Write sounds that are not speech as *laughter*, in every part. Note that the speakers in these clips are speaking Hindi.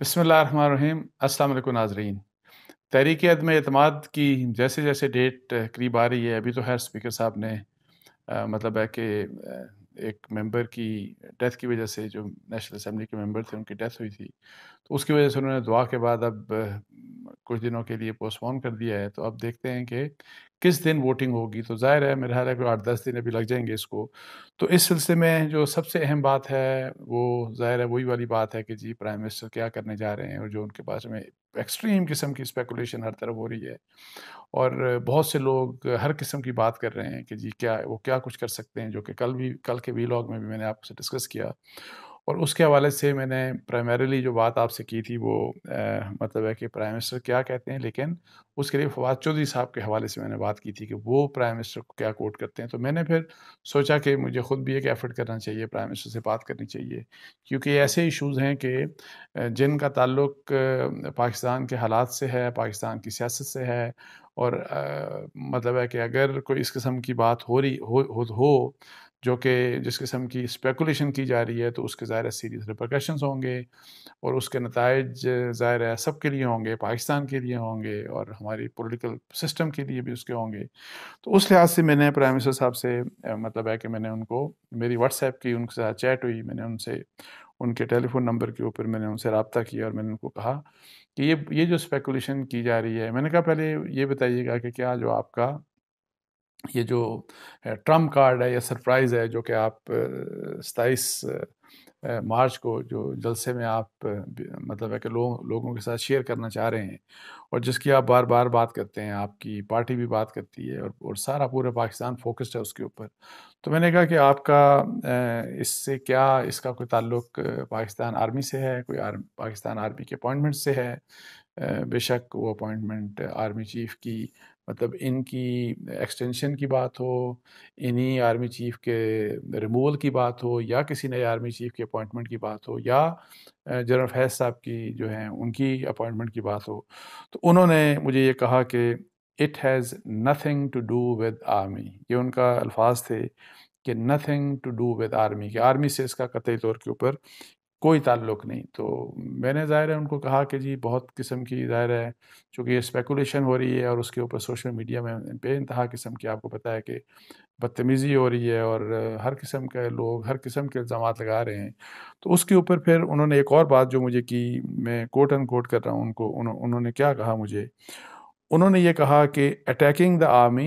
बसमीम अल्लाम नाजरीन तहरीक अदम अतमाद की जैसे जैसे डेट करीब आ रही है अभी तो हर स्पीकर साहब ने आ, मतलब है कि एक मेंबर की डेथ की वजह से जो नेशनल असम्बली के मेंबर थे उनकी डेथ हुई थी तो उसकी वजह से उन्होंने दुआ के बाद अब कुछ दिनों के लिए पोस्टपोन कर दिया है तो अब देखते हैं कि किस दिन वोटिंग होगी तो जाहिर है मेरा ख्याल है कोई आठ दस दिन अभी लग जाएंगे इसको तो इस सिलसिले में जो सबसे अहम बात है वो जाहिर है वही वाली बात है कि जी प्राइम मिनिस्टर क्या करने जा रहे हैं और जो उनके पास में एक्सट्रीम किस्म की स्पेकुलेशन हर तरफ हो रही है और बहुत से लोग हर किस्म की बात कर रहे हैं कि जी क्या वो क्या कुछ कर सकते हैं जो कि कल भी कल के वीलॉग में भी मैंने आपसे डिस्कस किया और उसके हवाले से मैंने प्राइमरीली जो बात आपसे की थी वो आ, मतलब है कि प्राइम मिनिस्टर क्या कहते हैं लेकिन उसके लिए फवाद चौधरी साहब के हवाले से मैंने बात की थी कि वो प्राइम मिनिस्टर को क्या कोट करते हैं तो मैंने फिर सोचा कि मुझे ख़ुद भी एक एफर्ट करना चाहिए प्राइम मिनिस्टर से बात करनी चाहिए क्योंकि ऐसे इशूज़ हैं कि जिनका ताल्लुक पाकिस्तान के हालात से है पाकिस्तान की सियासत से है और आ, मतलब है कि अगर कोई इस किस्म की बात हो रही हो, हो, हो जो कि जिस किस्म की स्पेकुलेशन की जा रही है तो उसके ज़ाहिर सीरीज़ रिप्रकशंस होंगे और उसके नतज ज़ाहिर है सब के लिए होंगे पाकिस्तान के लिए होंगे और हमारी पोलिटिकल सिस्टम के लिए भी उसके होंगे तो उस लिहाज से मैंने प्राइम मिनिस्टर साहब से मतलब है कि मैंने उनको मेरी व्हाट्सएप की उनके साथ चैट हुई मैंने उनसे उनके टेलीफोन नंबर के ऊपर मैंने उनसे रबता किया और मैंने उनको कहा कि ये ये जो स्पेकुलेशन की जा रही है मैंने कहा पहले ये बताइएगा कि क्या जो आपका ये जो ट्रम्प कार्ड है या सरप्राइज़ है जो कि आप सताईस मार्च को जो जलसे में आप मतलब है कि लो, लोगों के साथ शेयर करना चाह रहे हैं और जिसकी आप बार बार बात करते हैं आपकी पार्टी भी बात करती है और और सारा पूरा पाकिस्तान फोकस्ड है उसके ऊपर तो मैंने कहा कि आपका इससे क्या इसका कोई ताल्लुक पाकिस्तान आर्मी से है कोई आर्म, पाकिस्तान आर्मी के अपॉइंटमेंट से है बेशक वो अपॉइंटमेंट आर्मी चीफ की मतलब इनकी एक्सटेंशन की बात हो इन्हीं आर्मी चीफ के रिमूवल की बात हो या किसी नए आर्मी चीफ के अपॉइंटमेंट की बात हो या जनरल फैज साहब की जो हैं उनकी अपॉइंटमेंट की बात हो तो उन्होंने मुझे ये कहा कि it has nothing to do with army ये उनका अल्फाज थे कि nothing to do with army कि आर्मी से इसका कतई तौर के ऊपर कोई ताल्लुक नहीं तो मैंने ज़ाहिर है उनको कहा कि जी बहुत किस्म की ज़ाहिर है चूँकि ये स्पेकुलेशन हो रही है और उसके ऊपर सोशल मीडिया में बे इंतहा किस्म की आपको पता है कि बदतमीज़ी हो रही है और हर किस्म के लोग हर किस्म के इल्ज़ाम लगा रहे हैं तो उसके ऊपर फिर उन्होंने एक और बात जो मुझे की मैं कोट एंड कोट कर रहा हूँ उनको उन, उन्होंने क्या कहा मुझे उन्होंने ये कहा कि attacking the army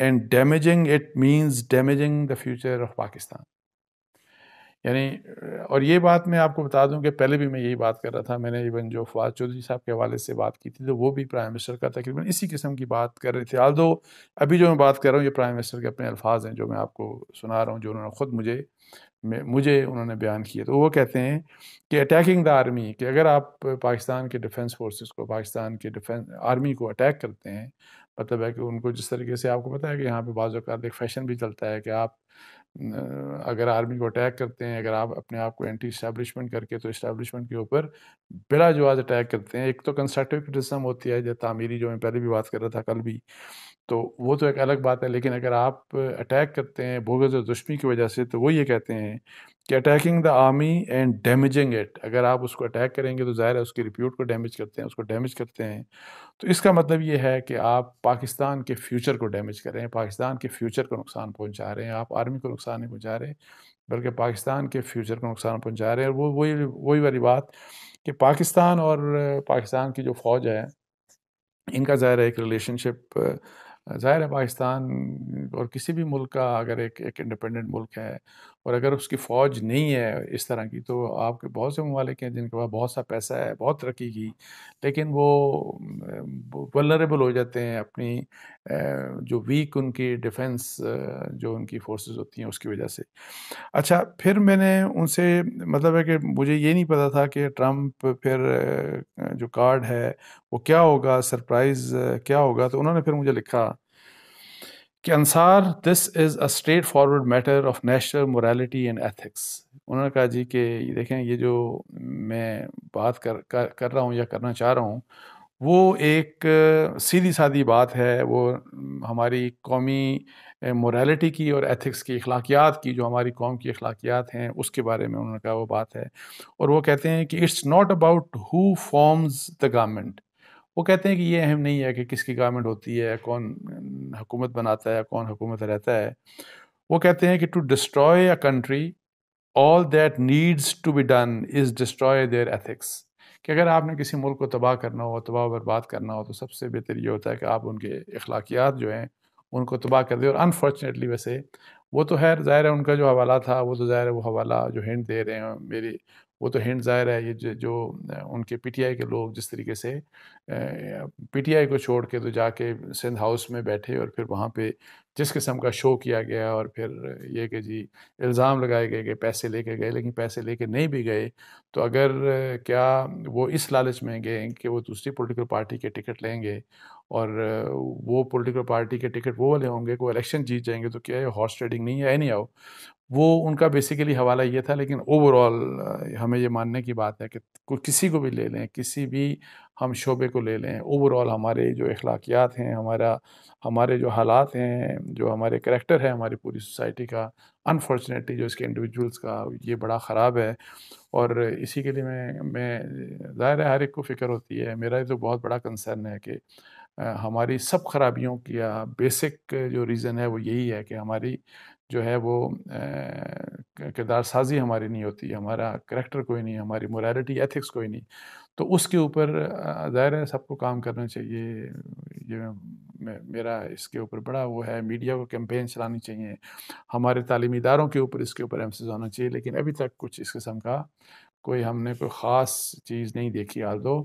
and damaging it means damaging the future of Pakistan यानी और ये बात मैं आपको बता दूं कि पहले भी मैं यही बात कर रहा था मैंने इवन जो फवाद चौधरी साहब के हवाले से बात की थी तो वो भी प्राइम मिनिस्टर का तकरीबन इसी किस्म की बात कर रहे थे आल दो अभी जो मैं बात कर रहा हूँ ये प्राइम मिनिस्टर के अपने अल्फाज हैं जो मैं आपको सुना रहा हूँ जो उन्होंने ख़ुद मुझे मुझे उन्होंने बयान किया तो वो कहते हैं कि अटैकिंग द आर्मी कि अगर आप पाकिस्तान के डिफेंस फोर्सेस को पाकिस्तान के डिफेंस आर्मी को अटैक करते हैं मतलब है कि उनको जिस तरीके से आपको पता है कि यहाँ पे बाज़ात एक फैशन भी चलता है कि आप अगर आर्मी को अटैक करते हैं अगर आप अपने आप को एंटी इस्टेबलिशमेंट करके तो इस्टेबलिशमेंट के ऊपर बिला जवाज अटैक करते हैं एक तो कंस्ट्रक्टिव क्रिटिसम होती है जैसे तामीरी जो मैं पहले भी बात कर रहा था कल भी तो वो तो एक अलग बात है लेकिन अगर आप अटैक करते हैं भोगज और दुश्मी की वजह से तो वो ये कहते हैं कि attacking the army and damaging it अगर आप उसको अटैक करेंगे तो ज़ाहिर है उसकी रिप्यूट को डैमेज करते हैं उसको डैमेज करते हैं तो इसका मतलब ये है कि आप पाकिस्तान के फ्यूचर को डैमेज कर रहे हैं पाकिस्तान के फ्यूचर को नुकसान पहुंचा रहे हैं आप आर्मी को नुकसान नहीं पहुंचा रहे बल्कि पाकिस्तान के फ्यूचर को नुकसान पहुंचा रहे हैं वो वही वही वाली बात कि पाकिस्तान और पाकिस्तान की जो फ़ौज है इनका ज़ाहिर है एक रिलेशनशिप ज़ाहिर है पाकिस्तान और किसी भी मुल्क का अगर एक एक इंडिपेंडेंट मुल्क है और अगर उसकी फ़ौज नहीं है इस तरह की तो आपके बहुत से ममालिक हैं जिनके पास बहुत सा पैसा है बहुत तरक्की की लेकिन वो वलरेबल हो जाते हैं अपनी जो वीक उनकी डिफेंस जो उनकी फोर्सेस होती हैं उसकी वजह से अच्छा फिर मैंने उनसे मतलब है कि मुझे ये नहीं पता था कि ट्रम्प फिर जो कार्ड है वो क्या होगा सरप्राइज क्या होगा तो उन्होंने फिर मुझे लिखा कि Ansar this is a straightforward matter of national morality and ethics उन्होंने कहा जी कि देखें ये जो मैं बात कर कर, कर रहा हूँ या करना चाह रहा हूँ वो एक सीधी सादी बात है वो हमारी कौमी मोरालिटी की और एथिक्स की अखलाकियात की जो हमारी कौम की अखलाकियात हैं उसके बारे में उन्होंने कहा वो बात है और वो कहते हैं कि it's not about who forms the government वो कहते हैं कि ये अहम नहीं है कि किसकी गवर्नमेंट होती है कौन हुकूमत बनाता है कौन हुकूमत रहता है वो कहते हैं कि to destroy a country all that needs to be done is destroy their ethics कि अगर आपने किसी मुल्क को तबाह करना हो तबाह बर्बाद करना हो तो सबसे बेहतर ये होता है कि आप उनके अखलाकियात जो हैं उनको तबाह कर दें और अनफॉर्चुनेटली वैसे वो तो है ज़ाहिर है उनका जो हवाला था वो तो ज़ाहिर है वो हवाला जो हिंट दे रहे हैं मेरी वो तो हैंड ज़ाहिर है ये जो उनके पीटीआई के लोग जिस तरीके से पीटीआई को छोड़ के तो जाके सिंध हाउस में बैठे और फिर वहाँ पे जिस किस्म का शो किया गया और फिर ये कि जी इल्ज़ाम लगाए गए कि पैसे लेके गए लेकिन पैसे लेके नहीं भी गए तो अगर क्या वो इस लालच में गए कि वो दूसरी पोलिटिकल पार्टी के टिकट लेंगे और वो पॉलिटिकल पार्टी के टिकट वो वाले होंगे को इलेक्शन जीत जाएंगे तो क्या है हॉर्स ट्रेडिंग नहीं है नहीं आओ वो उनका बेसिकली हवाला ये था लेकिन ओवरऑल हमें ये मानने की बात है कि किसी को भी ले लें किसी भी हम शोबे को ले लें ओवरऑल हमारे जो अखलाकियात हैं हमारा हमारे जो हालात हैं जो हमारे करेक्टर है हमारी पूरी सोसाइटी का अनफॉर्चुनेटली जो इसके इंडिविजुअल्स का ये बड़ा ख़राब है और इसी के लिए मैं मैं ज़ाहिर है हर एक को फ़िक्र होती है मेरा तो बहुत बड़ा कंसर्न है कि हमारी सब खराबियों की बेसिक जो रीज़न है वो यही है कि हमारी जो है वो किरदार साजी हमारी नहीं होती हमारा करेक्टर कोई नहीं हमारी मोरालिटी एथिक्स कोई नहीं तो उसके ऊपर ज़ाहिर है सबको काम करना चाहिए ये मेरा इसके ऊपर बड़ा वो है मीडिया को कैंपेन चलानी चाहिए हमारे तालीमी इदारों के ऊपर इसके ऊपर एम्स होना चाहिए लेकिन अभी तक कुछ इस किस्म का कोई हमने कोई ख़ास चीज़ नहीं देखी आज दो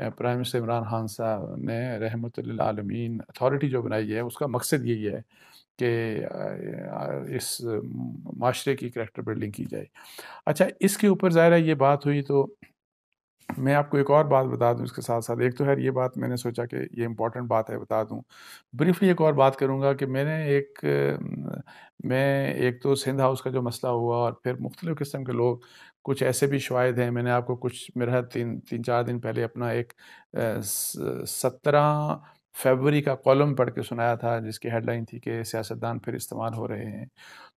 प्राइम मिनिस्टर इमरान खान साहब ने रहमत आलमीन अथॉरिटी जो बनाई है उसका मकसद यही है कि इस माशरे की करेक्टर बिल्डिंग की जाए अच्छा इसके ऊपर ज़ाहिर है ये बात हुई तो मैं आपको एक और बात बता दूं इसके साथ साथ एक तो खैर ये बात मैंने सोचा कि ये इम्पॉर्टेंट बात है बता दूं ब्रीफली एक और बात करूंगा कि मैंने एक मैं एक तो सिंध हाउस का जो मसला हुआ और फिर मुख्तलिफ़ किस्म के लोग कुछ ऐसे भी शवायद हैं मैंने आपको कुछ मेरा तीन तीन चार दिन पहले अपना एक सत्रह फेबरी का कॉलम पढ़ के सुनाया था जिसकी हेडलाइन थी कि सियासतदान फिर इस्तेमाल हो रहे हैं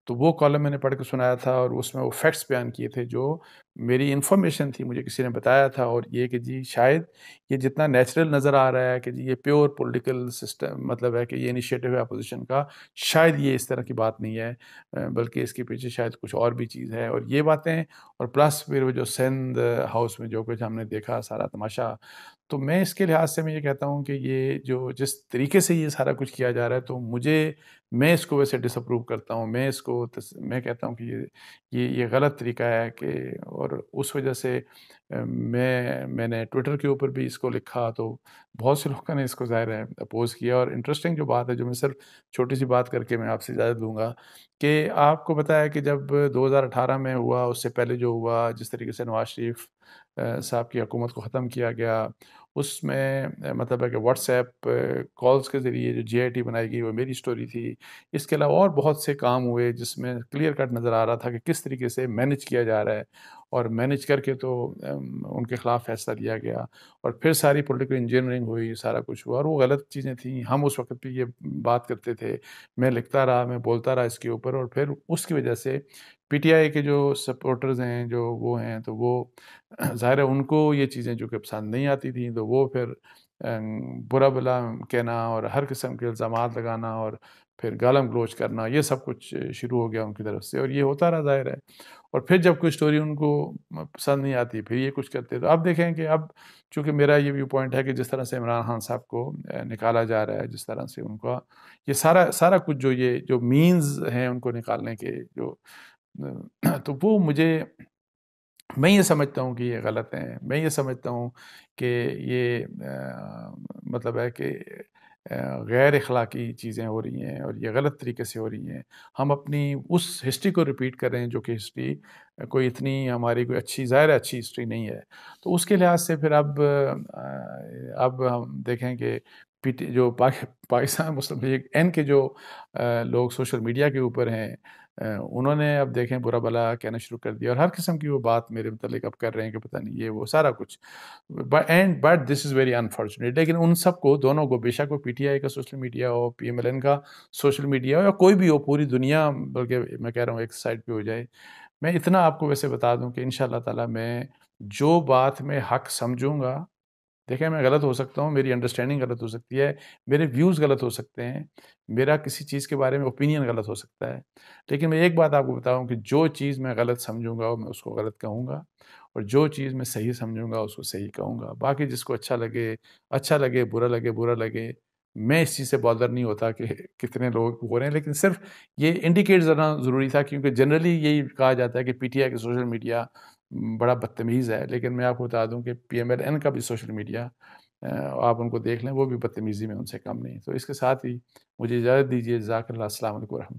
तो वो कॉलम मैंने पढ़ के सुनाया था और उसमें वो फैक्ट्स बयान किए थे जो मेरी इन्फॉर्मेशन थी मुझे किसी ने बताया था और ये कि जी शायद ये जितना नेचुरल नज़र आ रहा है कि जी ये प्योर पॉलिटिकल सिस्टम मतलब है कि ये इनिशिएटिव है अपोजिशन का शायद ये इस तरह की बात नहीं है बल्कि इसके पीछे शायद कुछ और भी चीज़ है और ये बातें और प्लस फिर वो जो सिंध हाउस में जो कुछ हमने देखा सारा तमाशा तो मैं इसके लिहाज से मैं ये कहता हूँ कि ये जो जिस तरीके से ये सारा कुछ किया जा रहा है तो मुझे मैं इसको वैसे डिसअप्रूव करता हूँ मैं इसको तस, मैं कहता हूँ कि ये ये ये गलत तरीका है कि और उस वजह से मैं मैंने ट्विटर के ऊपर भी इसको लिखा तो बहुत से लोगों ने इसको ज़ाहिर है अपोज़ किया और इंटरेस्टिंग जो बात है जो मैं सिर्फ छोटी सी बात करके मैं आपसे इजाज़त दूंगा कि आपको पता है कि जब 2018 में हुआ उससे पहले जो हुआ जिस तरीके से नवाज शरीफ साहब की हकूमत को ख़त्म किया गया उसमें मतलब है कि व्हाट्सएप कॉल्स के ज़रिए जो जीआईटी बनाई गई वो मेरी स्टोरी थी इसके अलावा और बहुत से काम हुए जिसमें क्लियर कट नज़र आ रहा था कि किस तरीके से मैनेज किया जा रहा है और मैनेज करके तो उनके ख़िलाफ़ फैसला लिया गया और फिर सारी पॉलिटिकल इंजीनियरिंग हुई सारा कुछ हुआ और वो गलत चीज़ें थी हम उस वक्त भी ये बात करते थे मैं लिखता रहा मैं बोलता रहा इसके ऊपर और फिर उसकी वजह से पीटीआई के जो सपोर्टर्स हैं जो वो हैं तो वो *clears throat* ज़ाहिर है उनको ये चीज़ें जो कि पसंद नहीं आती थी तो वो फिर बुरा भला कहना और हर किस्म के इल्ज़ाम लगाना और फिर गालम गलोच करना ये सब कुछ शुरू हो गया उनकी तरफ से और ये होता रहा ज़ाहिर है और फिर जब कोई स्टोरी उनको पसंद नहीं आती फिर ये कुछ करते तो अब देखें कि अब चूंकि मेरा ये व्यू पॉइंट है कि जिस तरह से इमरान खान साहब को निकाला जा रहा है जिस तरह से उनका ये सारा सारा कुछ जो ये जो मीन्स हैं उनको निकालने के जो तो वो मुझे मैं ये समझता हूँ कि ये गलत हैं मैं ये समझता हूँ कि ये आ, मतलब है कि गैर अखलाक़ी चीज़ें हो रही हैं और ये गलत तरीके से हो रही हैं हम अपनी उस हिस्ट्री को रिपीट कर रहे हैं जो कि हिस्ट्री कोई इतनी हमारी कोई अच्छी ज़ाहिर अच्छी हिस्ट्री नहीं है तो उसके लिहाज से फिर अब अब हम देखें कि पीटी जो पा, पाकिस्तान मुस्लिम लीग एन के जो आ, लोग सोशल मीडिया के ऊपर हैं उन्होंने अब देखें बुरा भला कहना शुरू कर दिया और हर किस्म की वो बात मेरे मतलब अब कर रहे हैं कि पता नहीं ये वो सारा कुछ and but this is very unfortunate लेकिन उन सबको दोनों को बेशक वो पीटीआई का सोशल मीडिया हो पी एम एल एन का सोशल मीडिया हो या कोई भी हो पूरी दुनिया बल्कि मैं कह रहा हूँ एक साइड पर हो जाए मैं इतना आपको वैसे बता दूँ कि इन शाह मैं जो बात में हक समझूँगा देखें मैं गलत हो सकता हूँ मेरी अंडरस्टैंडिंग गलत हो सकती है मेरे व्यूज़ गलत हो सकते हैं मेरा किसी चीज़ के बारे में ओपिनियन गलत हो सकता है लेकिन मैं एक बात आपको बताऊँ कि जो चीज़ मैं गलत समझूंगा मैं उसको गलत कहूँगा और जो चीज़ मैं सही समझूंगा उसको सही कहूँगा बाकी जिसको अच्छा लगे अच्छा लगे बुरा लगे बुरा लगे मैं इस चीज़ से बॉदर नहीं होता कि *laughs* कितने लोग हो रहे हैं लेकिन सिर्फ ये इंडिकेट करना ज़रूरी था क्योंकि जनरली यही कहा जाता है कि पीटीआई के सोशल मीडिया बड़ा बदतमीज़ है लेकिन मैं आपको बता दूं कि पी एम एल एन का भी सोशल मीडिया आप उनको देख लें वो भी बदतमीज़ी में उनसे कम नहीं तो इसके साथ ही मुझे इजाज़त दीजिए जाकर वरह